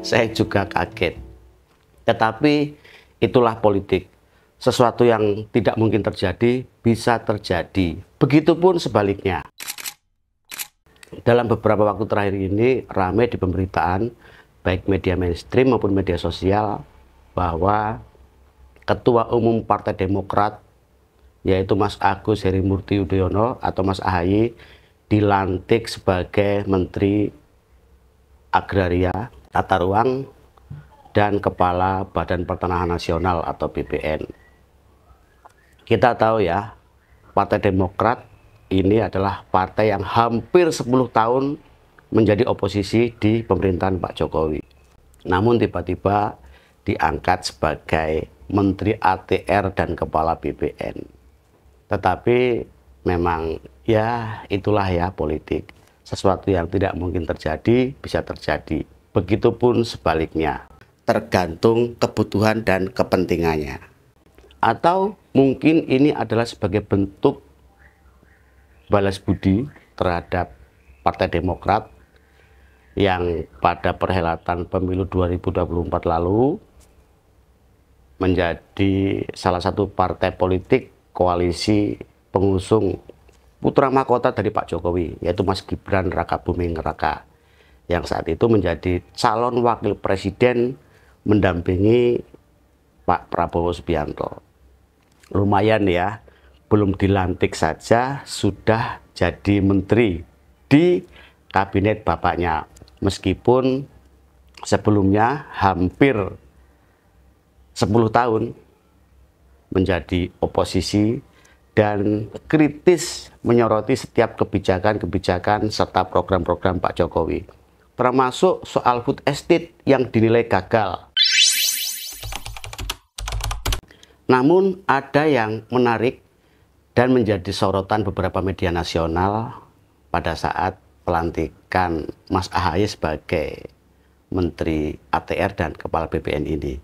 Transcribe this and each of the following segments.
saya juga kaget. Tetapi itulah politik. Sesuatu yang tidak mungkin terjadi bisa terjadi. Begitupun sebaliknya. Dalam beberapa waktu terakhir ini ramai di pemberitaan baik media mainstream maupun media sosial bahwa Ketua Umum Partai Demokrat yaitu Mas Agus Murti Yudhoyono atau Mas Ahaye dilantik sebagai Menteri Agraria Tata Ruang, dan Kepala Badan Pertanahan Nasional atau BPN. Kita tahu ya, Partai Demokrat ini adalah partai yang hampir 10 tahun menjadi oposisi di pemerintahan Pak Jokowi. Namun tiba-tiba diangkat sebagai Menteri ATR dan Kepala BPN. Tetapi memang ya itulah ya politik. Sesuatu yang tidak mungkin terjadi bisa terjadi begitupun sebaliknya, tergantung kebutuhan dan kepentingannya. Atau mungkin ini adalah sebagai bentuk balas budi terhadap Partai Demokrat yang pada perhelatan pemilu 2024 lalu menjadi salah satu partai politik koalisi pengusung putra mahkota dari Pak Jokowi yaitu Mas Gibran Raka Buming Raka yang saat itu menjadi calon wakil presiden mendampingi Pak Prabowo Subianto. Lumayan ya, belum dilantik saja sudah jadi menteri di kabinet bapaknya. Meskipun sebelumnya hampir 10 tahun menjadi oposisi dan kritis menyoroti setiap kebijakan-kebijakan serta program-program Pak Jokowi termasuk soal food estate yang dinilai gagal. Namun ada yang menarik dan menjadi sorotan beberapa media nasional pada saat pelantikan Mas Ahaye sebagai Menteri ATR dan Kepala BPN ini,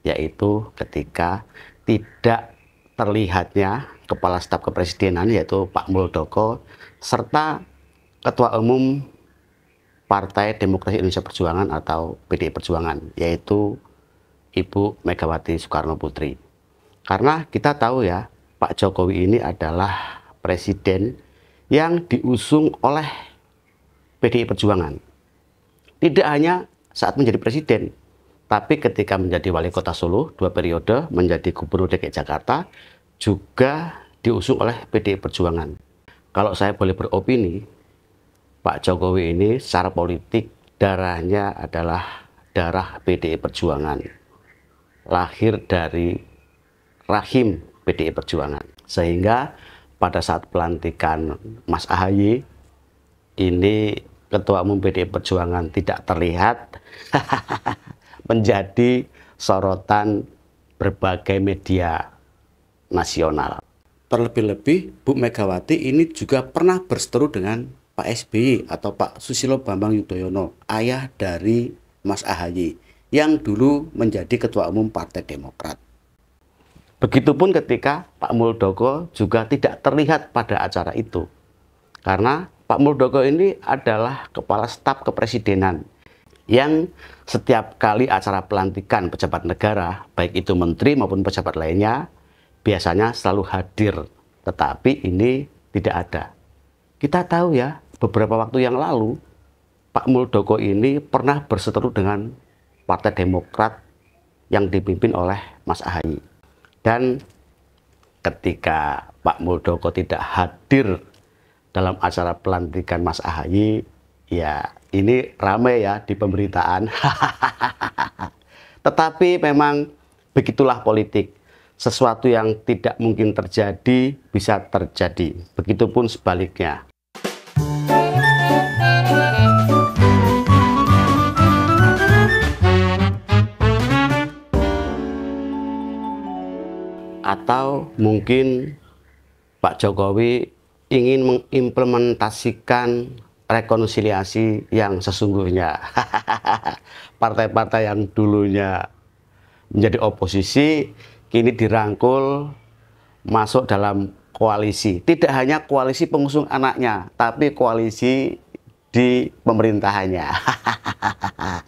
yaitu ketika tidak terlihatnya Kepala Staf Kepresidenan yaitu Pak Muldoko serta Ketua Umum Partai Demokrasi Indonesia Perjuangan atau PDI Perjuangan, yaitu Ibu Megawati Soekarno Putri. Karena kita tahu ya, Pak Jokowi ini adalah presiden yang diusung oleh PDI Perjuangan. Tidak hanya saat menjadi presiden, tapi ketika menjadi wali kota Solo dua periode, menjadi gubernur DKI Jakarta, juga diusung oleh PDI Perjuangan. Kalau saya boleh beropini, Pak Jokowi ini secara politik darahnya adalah darah PDI Perjuangan. Lahir dari rahim PDI Perjuangan. Sehingga pada saat pelantikan Mas Ahaye ini Ketua Umum PDI Perjuangan tidak terlihat menjadi sorotan berbagai media nasional. Terlebih-lebih Bu Megawati ini juga pernah berseteru dengan Pak SBY atau Pak Susilo Bambang Yudhoyono, ayah dari Mas AHY yang dulu menjadi ketua umum Partai Demokrat. Begitupun ketika Pak Muldoko juga tidak terlihat pada acara itu. Karena Pak Muldoko ini adalah kepala staf kepresidenan yang setiap kali acara pelantikan pejabat negara, baik itu menteri maupun pejabat lainnya, biasanya selalu hadir. Tetapi ini tidak ada. Kita tahu ya, beberapa waktu yang lalu Pak Muldoko ini pernah berseteru dengan Partai Demokrat yang dipimpin oleh Mas Ahayi. Dan ketika Pak Muldoko tidak hadir dalam acara pelantikan Mas Ahayi, ya ini ramai ya di pemberitaan. Tetapi memang begitulah politik. Sesuatu yang tidak mungkin terjadi bisa terjadi. Begitupun sebaliknya. atau mungkin Pak Jokowi ingin mengimplementasikan rekonsiliasi yang sesungguhnya. Partai-partai yang dulunya menjadi oposisi kini dirangkul masuk dalam koalisi. Tidak hanya koalisi pengusung anaknya, tapi koalisi di pemerintahannya.